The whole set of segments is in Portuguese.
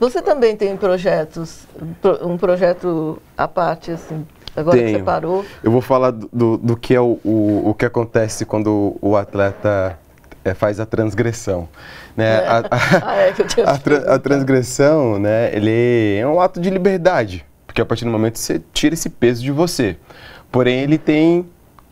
Você também tem projetos, um projeto à parte, assim, agora Tenho. que você parou. Eu vou falar do, do que é o, o, o que acontece quando o atleta é, faz a transgressão. Né? É. A, a, ah, é a, a, transgressão, né, ele é um ato de liberdade, porque a partir do momento você tira esse peso de você. Porém, ele tem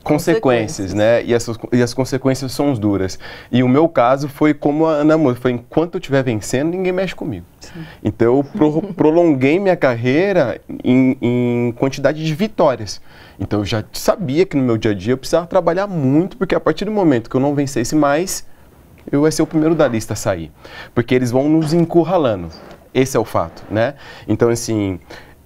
consequências, né? E, essas, e as consequências são duras. E o meu caso foi como a Ana Moura, foi enquanto eu estiver vencendo, ninguém mexe comigo. Sim. Então eu pro, prolonguei minha carreira em, em quantidade de vitórias. Então eu já sabia que no meu dia a dia eu precisava trabalhar muito, porque a partir do momento que eu não vencesse mais, eu ia ser o primeiro da lista a sair. Porque eles vão nos encurralando. Esse é o fato, né? Então, assim,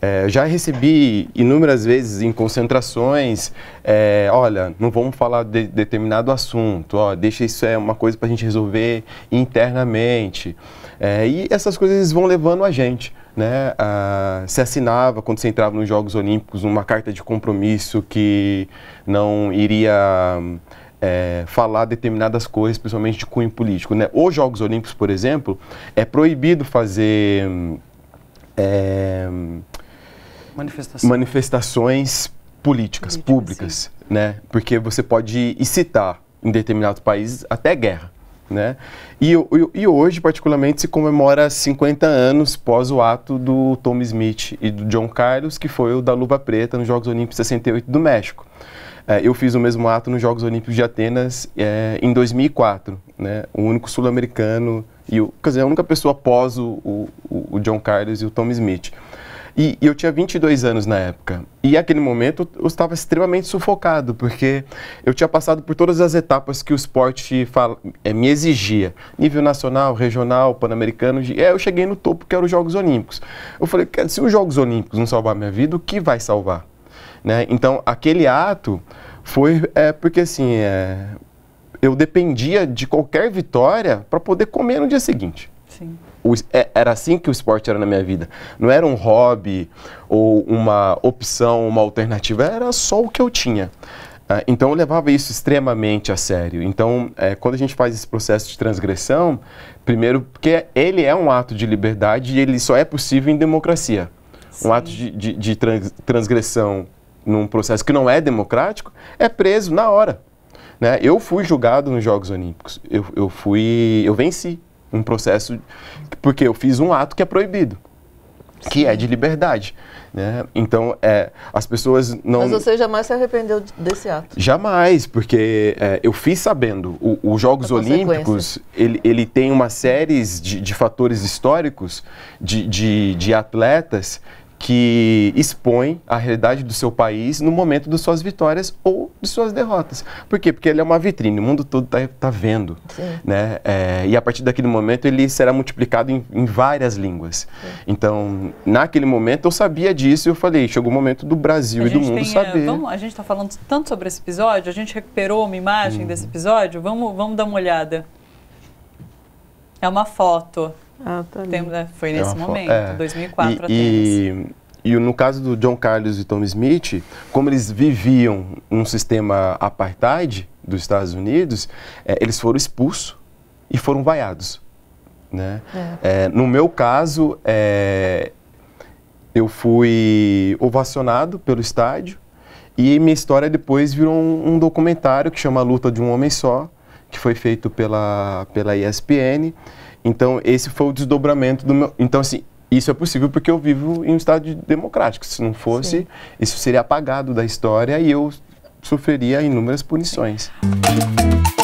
é, já recebi inúmeras vezes em concentrações, é, olha, não vamos falar de determinado assunto, ó, deixa isso é uma coisa para a gente resolver internamente. É, e essas coisas vão levando a gente. Né? Ah, se assinava, quando você entrava nos Jogos Olímpicos, uma carta de compromisso que não iria é, falar determinadas coisas, principalmente de cunho político. Né? Os Jogos Olímpicos, por exemplo, é proibido fazer... É, manifestações, manifestações políticas, públicas, sim. né? Porque você pode incitar em determinados países até guerra. Né? E, e, e, hoje, particularmente, se comemora 50 anos pós o ato do Tom Smith e do John Carlos, que foi o da luva preta nos Jogos Olímpicos 68 do México. É, eu fiz o mesmo ato nos Jogos Olímpicos de Atenas é, em 2004, né? o único sul-americano e o, quer dizer, a única pessoa pós o, o, o John Carlos e o Tom Smith. E, e eu tinha 22 anos na época. E aquele momento eu estava extremamente sufocado, porque eu tinha passado por todas as etapas que o esporte fala, é, eh, me exigia. Nível nacional, regional, pan-americano. E eh, eu cheguei no topo, que eram os Jogos Olímpicos. Eu falei, se os Jogos Olímpicos não salvar minha vida, o que vai salvar? Né? Então, aquele ato foi é, porque, assim, é, eu dependia de qualquer vitória para poder comer no dia seguinte. Sim o, é, era assim que o esporte era na minha vida. Não era um hobby ou uma opção, uma alternativa, era só o que eu tinha. Ah, então eu levava isso extremamente a sério. Então, é, quando a gente faz esse processo de transgressão, primeiro, porque ele é um ato de liberdade e ele só é possível em democracia. Sim. Um ato de, de, de transgressão num processo que não é democrático é preso na hora. Né? Eu fui julgado nos Jogos Olímpicos, eu, eu fui, eu venci um processo porque eu fiz um ato que é proibido, Sim. que é de liberdade. Né? Então, é, as pessoas não. Mas você jamais se arrependeu desse ato? Jamais, porque é, eu fiz sabendo. os Jogos Olímpicos ele, ele tem uma série de, de fatores históricos de, de, de atletas que expõe a realidade do seu país no momento das suas vitórias ou de suas derrotas. Por quê? Porque ele é uma vitrine, o mundo todo está tá vendo. Né? É, e a partir daquele momento ele será multiplicado em, em várias línguas. Sim. Então, naquele momento eu sabia disso e eu falei, chegou o momento do Brasil a e do mundo tem, é, saber. Vamos, a gente está falando tanto sobre esse episódio, a gente recuperou uma imagem hum. desse episódio, vamos, vamos dar uma olhada. É uma foto. Ah, tá né? foi é nesse é momento, é. 2004 e, e, e, no caso do John Carlos e Tom Smith, como eles viviam um sistema apartheid dos Estados Unidos, é, eles foram expulsos e foram vaiados. Né? É. É, no meu caso, eu fui ovacionado pelo estádio e minha história depois virou um, um documentário que chama A Luta de um Homem Só, que foi feito pela, pela ESPN. Então, esse foi o desdobramento do meu. Então, assim, isso é possível porque eu vivo em um estado democrático. Se não fosse, Sim. isso seria apagado da história e eu sofreria inúmeras punições. Sim.